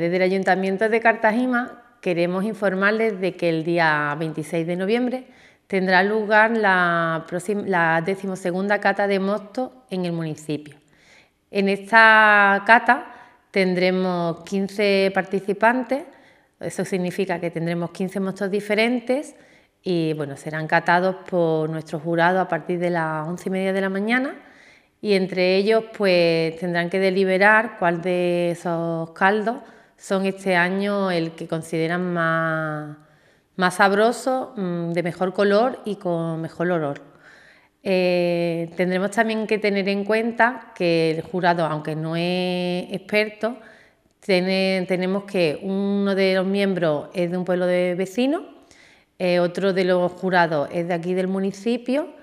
Desde el Ayuntamiento de Cartagena queremos informarles de que el día 26 de noviembre tendrá lugar la, decimosegunda cata de mosto en el municipio. En esta cata tendremos 15 participantes, eso significa que tendremos 15 mostos diferentes y bueno, serán catados por nuestro jurado a partir de las once y media de la mañana y entre ellos pues tendrán que deliberar cuál de esos caldos son este año el que consideran más, más sabroso, mm, de mejor color y con mejor olor. Eh, tendremos también que tener en cuenta que el jurado, aunque no es experto, tenemos que uno de los miembros es de un pueblo de vecino, eh, otro de los jurados es de aquí del municipio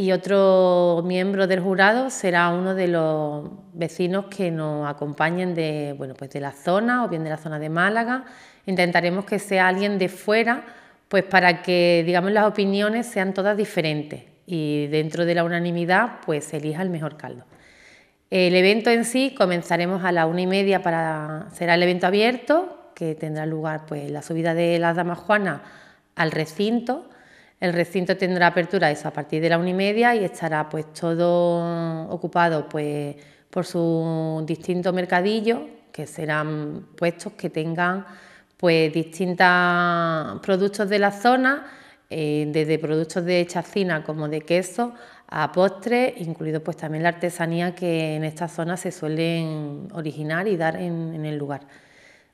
y otro miembro del jurado será uno de los vecinos que nos acompañen pues de, la zona o bien de la zona de Málaga. Intentaremos que sea alguien de fuera, pues para que digamos las opiniones sean todas diferentes y dentro de la unanimidad pues se elija el mejor caldo. El evento en sí comenzaremos a las una y media para será el evento abierto que tendrá lugar pues la subida de las damas Juana al recinto el recinto tendrá apertura eso, a partir de la una y media y estará pues todo ocupado pues por sus distintos mercadillos, que serán puestos que tengan pues distintos productos de la zona, eh, desde productos de chacina como de queso a postres, incluido pues también la artesanía que en esta zona se suelen originar y dar en el lugar.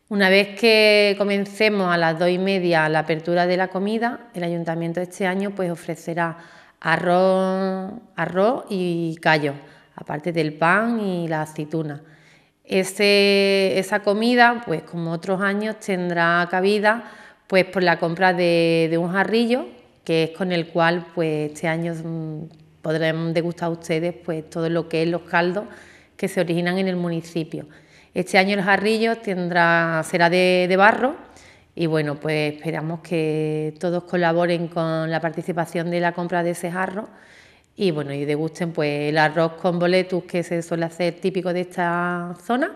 Una vez que comencemos a las dos y media la apertura de la comida, el ayuntamiento este año pues, ofrecerá arroz, arroz y callo, aparte del pan y la aceituna. esa comida, pues como otros años, tendrá cabida pues por la compra de, un jarrillo, que es con el cual pues este año mm, podremos degustar ustedes pues todo lo que es los caldos que se originan en el municipio. Este año el jarrillo será de, barro y bueno, pues esperamos que todos colaboren con la participación de la compra de ese jarro y bueno, y degusten pues el arroz con boletus que se suele hacer típico de esta zona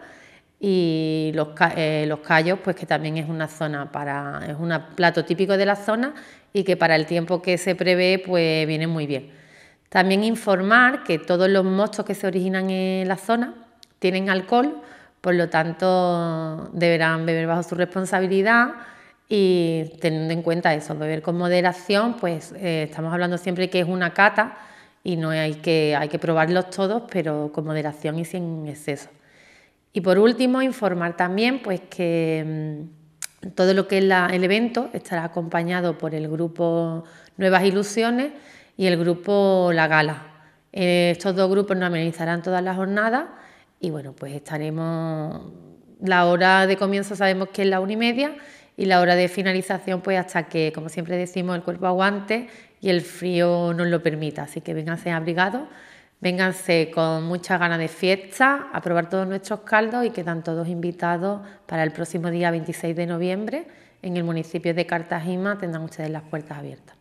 y los, eh, los callos pues que también es una zona para es un plato típico de la zona y que para el tiempo que se prevé pues viene muy bien. También informar que todos los mostos que se originan en la zona tienen alcohol por lo tanto, deberán beber bajo su responsabilidad y teniendo en cuenta eso, beber con moderación, pues eh, estamos hablando siempre que es una cata y no hay que, hay que probarlos todos, pero con moderación y sin exceso. Y por último, informar también pues que mm, todo lo que es el evento estará acompañado por el grupo Nuevas Ilusiones y el grupo La Gala. Eh, estos dos grupos nos amenizarán todas las jornadas y bueno, pues estaremos, la hora de comienzo sabemos que es la una y media y la hora de finalización pues hasta que, como siempre decimos, el cuerpo aguante y el frío nos lo permita. Así que vénganse abrigados, vénganse con muchas ganas de fiesta, a probar todos nuestros caldos y quedan todos invitados para el próximo día 26 de noviembre en el municipio de Cartagena tendrán ustedes las puertas abiertas.